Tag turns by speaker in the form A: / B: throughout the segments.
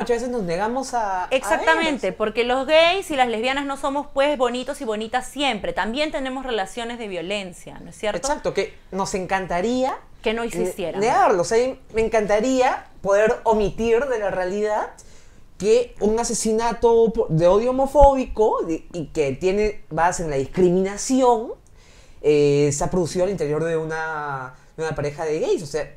A: muchas veces nos negamos a...
B: Exactamente, porque los gays y las lesbianas no somos pues bonitos y bonitas siempre, también tenemos relaciones de violencia, ¿no es
A: cierto? Exacto, que nos encantaría...
B: Que no eh, existieran.
A: Negarlo, o me encantaría poder omitir de la realidad que un asesinato de odio homofóbico y que tiene base en la discriminación eh, se ha producido al interior de una, de una pareja de gays, o sea,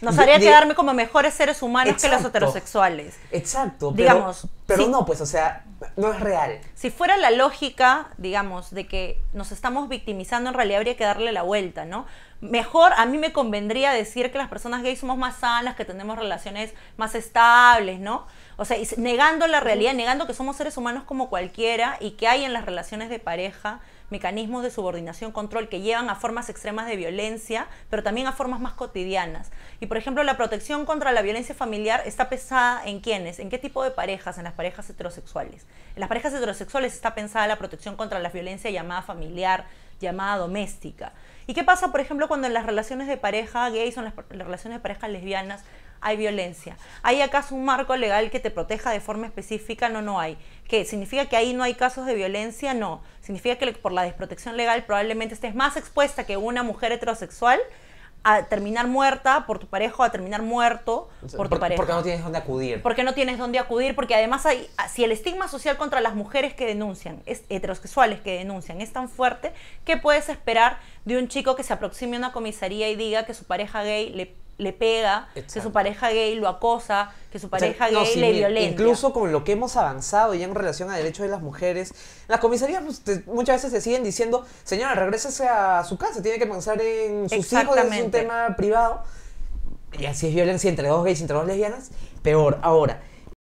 A: nos haría quedarme
B: como mejores seres humanos que los heterosexuales.
A: Exacto. Pero, Digamos, pero no, pues, o sea, no es real.
B: Si fuera la lógica, digamos, de que nos estamos victimizando, en realidad habría que darle la vuelta, ¿no? Mejor, a mí me convendría decir que las personas gays somos más sanas, que tenemos relaciones más estables, ¿no? O sea, negando la realidad, negando que somos seres humanos como cualquiera y que hay en las relaciones de pareja mecanismos de subordinación, control que llevan a formas extremas de violencia, pero también a formas más cotidianas. Y por ejemplo, la protección contra la violencia familiar está pesada en quiénes, en qué tipo de parejas, en las parejas heterosexuales. En las parejas heterosexuales está pensada la protección contra la violencia llamada familiar, llamada doméstica. ¿Y qué pasa, por ejemplo, cuando en las relaciones de pareja gays o en las, relaciones de pareja lesbianas hay violencia? ¿Hay acaso un marco legal que te proteja de forma específica? No, no hay. ¿Qué? ¿Significa que ahí no hay casos de violencia? No. Significa que por la desprotección legal probablemente estés más expuesta que una mujer heterosexual a terminar muerta por tu pareja o a terminar muerto por, tu pareja. Porque no
A: tienes dónde acudir.
B: Porque no tienes dónde acudir, porque además hay, si el estigma social contra las mujeres que denuncian, es, heterosexuales que denuncian, es tan fuerte, ¿qué puedes esperar de un chico que se aproxime a una comisaría y diga que su pareja gay le le pega, que su pareja gay lo acosa, que su pareja gay le violenta.
A: Incluso con lo que hemos avanzado ya en relación a derechos de las mujeres, las comisarías pues, muchas veces se siguen diciendo, señora, regrésese a su casa, tiene que pensar en sus hijos, es un tema privado. Y así es violencia entre dos gays, entre dos lesbianas. Peor, ahora